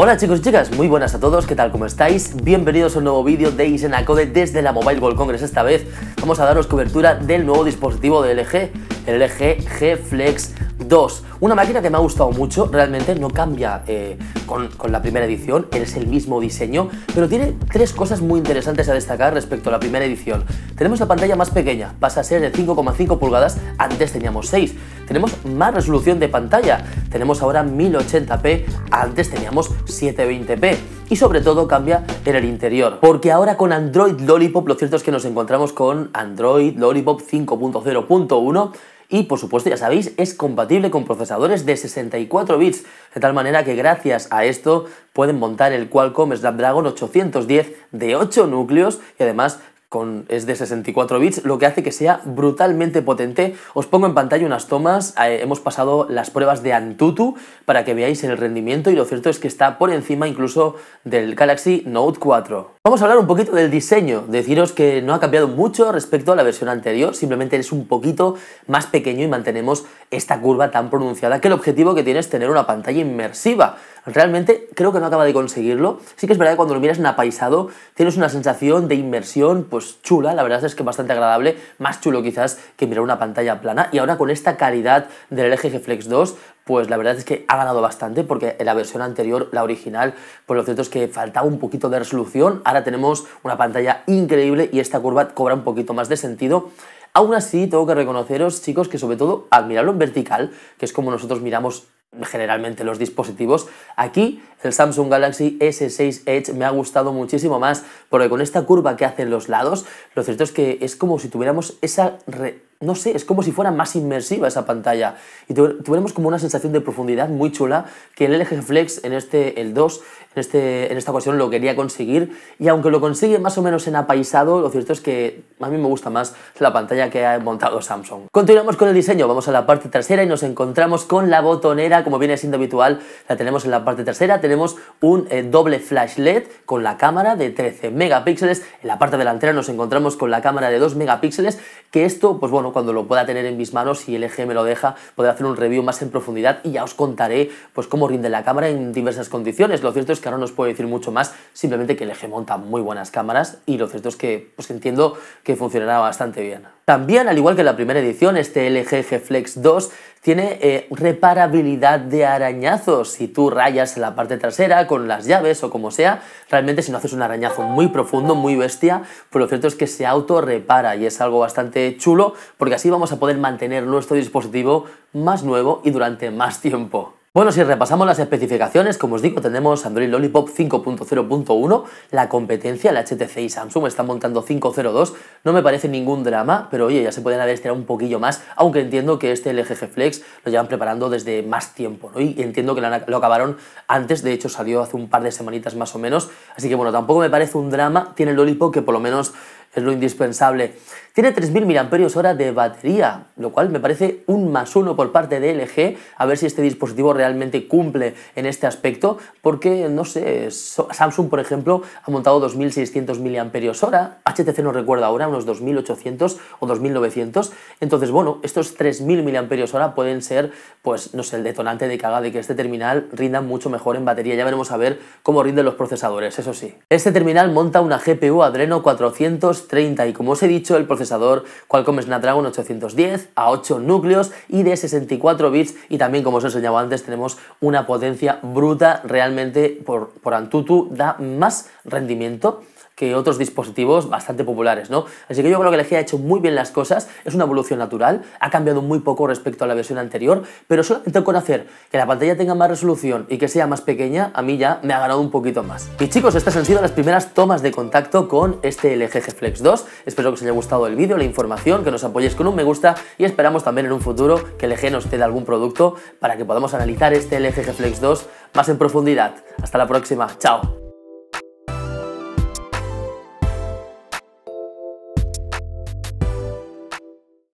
Hola chicos y chicas, muy buenas a todos, ¿qué tal? ¿Cómo estáis? Bienvenidos a un nuevo vídeo de Isenacode desde la Mobile World Congress Esta vez vamos a daros cobertura del nuevo dispositivo de LG, el LG G Flex 2. Una máquina que me ha gustado mucho, realmente no cambia eh, con, con, la primera edición, es el mismo diseño, pero tiene tres cosas muy interesantes a destacar respecto a la primera edición. Tenemos la pantalla más pequeña, pasa a ser de 5,5 pulgadas, antes teníamos 6. Tenemos más resolución de pantalla, tenemos ahora 1080p, antes teníamos 720p. Y sobre todo cambia en el interior, porque ahora con Android Lollipop lo cierto es que nos encontramos con Android Lollipop 5.0.1 y por supuesto ya sabéis es compatible con procesadores de 64 bits, de tal manera que gracias a esto pueden montar el Qualcomm Snapdragon 810 de 8 núcleos y además con, es de 64 bits, lo que hace que sea brutalmente potente. Os pongo en pantalla unas tomas, eh, hemos pasado las pruebas de Antutu para que veáis el rendimiento y lo cierto es que está por encima incluso del Galaxy Note 4. Vamos a hablar un poquito del diseño, deciros que no ha cambiado mucho respecto a la versión anterior, simplemente es un poquito más pequeño y mantenemos esta curva tan pronunciada que el objetivo que tiene es tener una pantalla inmersiva. Realmente creo que no acaba de conseguirlo, sí que es verdad que cuando lo miras en apaisado tienes una sensación de inmersión pues, pues chula, la verdad es que bastante agradable, más chulo quizás que mirar una pantalla plana. Y ahora con esta calidad del LG Flex 2, pues la verdad es que ha ganado bastante porque en la versión anterior, la original, pues lo cierto es que faltaba un poquito de resolución. Ahora tenemos una pantalla increíble y esta curva cobra un poquito más de sentido. Aún así, tengo que reconoceros, chicos, que sobre todo al mirarlo en vertical, que es como nosotros miramos generalmente los dispositivos. Aquí el Samsung Galaxy S6 Edge me ha gustado muchísimo más porque con esta curva que hacen los lados, lo cierto es que es como si tuviéramos esa... no sé, es como si fuera más inmersiva esa pantalla y tuviéramos como una sensación de profundidad muy chula que el LG Flex en este, el 2, en, este, en esta ocasión lo quería conseguir y aunque lo consigue más o menos en apaisado, lo cierto es que a mí me gusta más la pantalla que ha montado Samsung. Continuamos con el diseño, vamos a la parte trasera y nos encontramos con la botonera como viene siendo habitual, la tenemos en la parte trasera, tenemos un eh, doble flash LED con la cámara de 13 megapíxeles, en la parte delantera nos encontramos con la cámara de 2 megapíxeles, que esto, pues bueno, cuando lo pueda tener en mis manos, el LG me lo deja, podré hacer un review más en profundidad y ya os contaré pues cómo rinde la cámara en diversas condiciones. Lo cierto es que ahora no os puedo decir mucho más, simplemente que el eje monta muy buenas cámaras y lo cierto es que pues entiendo que funcionará bastante bien. También, al igual que la primera edición, este LG G Flex 2 tiene eh, reparabilidad de arañazos. Si tú rayas en la parte trasera con las llaves o como sea, realmente si no haces un arañazo muy profundo, muy bestia, pues lo cierto es que se autorrepara y es algo bastante chulo porque así vamos a poder mantener nuestro dispositivo más nuevo y durante más tiempo. Bueno, si repasamos las especificaciones, como os digo, tenemos Android Lollipop 5.0.1, la competencia, la HTC y Samsung están montando 5.02, no me parece ningún drama, pero oye, ya se pueden haber estirado un poquillo más, aunque entiendo que este LG Flex lo llevan preparando desde más tiempo, ¿no? Y entiendo que lo acabaron antes, de hecho salió hace un par de semanitas más o menos, así que bueno, tampoco me parece un drama, tiene el Lollipop que por lo menos es lo indispensable. Tiene 3.000 mAh de batería, lo cual me parece un más uno por parte de LG, a ver si este dispositivo realmente cumple en este aspecto, porque, no sé, Samsung, por ejemplo, ha montado 2.600 mAh, HTC no recuerda ahora, unos 2.800 o 2.900, entonces, bueno, estos 3.000 mAh pueden ser, pues, no sé, el detonante de cagada de que este terminal rinda mucho mejor en batería, ya veremos a ver cómo rinden los procesadores, eso sí. Este terminal monta una GPU Adreno 400 y como os he dicho el procesador Qualcomm Snapdragon 810 a 8 núcleos y de 64 bits y también como os he enseñado antes tenemos una potencia bruta realmente por, por Antutu da más rendimiento que otros dispositivos bastante populares, ¿no? Así que yo creo que LG ha hecho muy bien las cosas, es una evolución natural, ha cambiado muy poco respecto a la versión anterior, pero solamente con hacer que la pantalla tenga más resolución y que sea más pequeña, a mí ya me ha ganado un poquito más. Y chicos, estas han sido las primeras tomas de contacto con este LG G Flex 2. Espero que os haya gustado el vídeo, la información, que nos apoyéis con un me gusta y esperamos también en un futuro que LG nos dé algún producto para que podamos analizar este LG G Flex 2 más en profundidad. Hasta la próxima, chao.